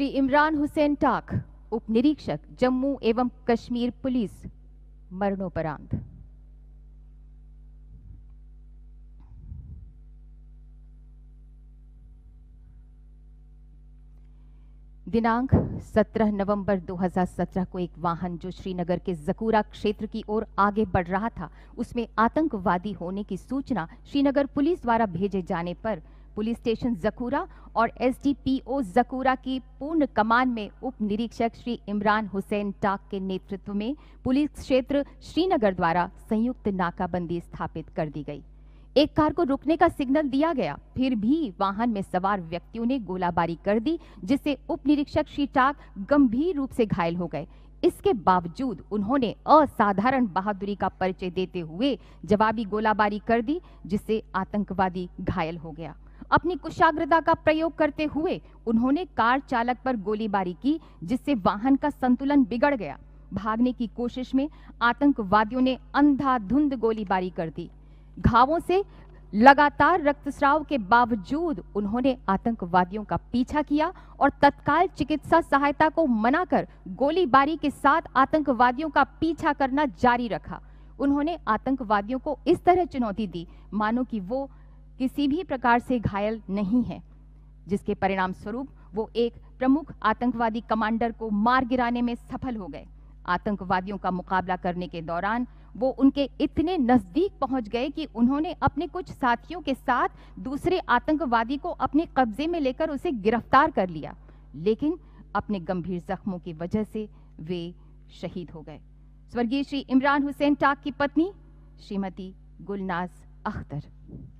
श्री इमरान हुसैन टाक उप निरीक्षक जम्मू एवं कश्मीर पुलिस मरणोपरांत दिनांक 17 नवंबर 2017 को एक वाहन जो श्रीनगर के जकूरा क्षेत्र की ओर आगे बढ़ रहा था उसमें आतंकवादी होने की सूचना श्रीनगर पुलिस द्वारा भेजे जाने पर पुलिस स्टेशन जकूरा और एसडीपीओ जकूरा की पूर्ण कमान में उप निरीक्षक श्री इमरान हुसैन टाक के नेतृत्व में पुलिस क्षेत्र श्रीनगर द्वारा संयुक्त नाकाबंदी स्थापित कर दी गई एक कार को रुकने का सिग्नल दिया गया फिर भी वाहन में सवार व्यक्तियों ने गोलाबारी कर दी जिससे उप निरीक्षक श्री टाक गंभीर रूप से घायल हो गए इसके बावजूद उन्होंने असाधारण बहादुरी का परिचय देते हुए जवाबी गोलाबारी कर दी जिससे आतंकवादी घायल हो गया अपनी कुशाग्रता का प्रयोग करते हुए उन्होंने कार चालक पर गोलीबारी की जिससे वाहन का संतुलन बिगड़ गया भागने की कोशिश में आतंकवादियों ने अंधाधुंध गोलीबारी कर दी घावों से लगातार रक्तस्राव के बावजूद उन्होंने आतंकवादियों का पीछा किया और तत्काल चिकित्सा सहायता को मना कर गोलीबारी के साथ आतंकवादियों का पीछा करना जारी रखा उन्होंने आतंकवादियों को इस तरह चुनौती दी मानो कि वो किसी भी प्रकार से घायल नहीं है जिसके परिणाम स्वरूप वो एक प्रमुख आतंकवादी कमांडर को मार गिराने में सफल हो गए आतंकवादियों का मुकाबला करने के दौरान वो उनके इतने नज़दीक पहुंच गए कि उन्होंने अपने कुछ साथियों के साथ दूसरे आतंकवादी को अपने कब्जे में लेकर उसे गिरफ्तार कर लिया लेकिन अपने गंभीर जख्मों की वजह से वे शहीद हो गए स्वर्गीय श्री इमरान हुसैन टाक की पत्नी श्रीमती गुलनाज अख्तर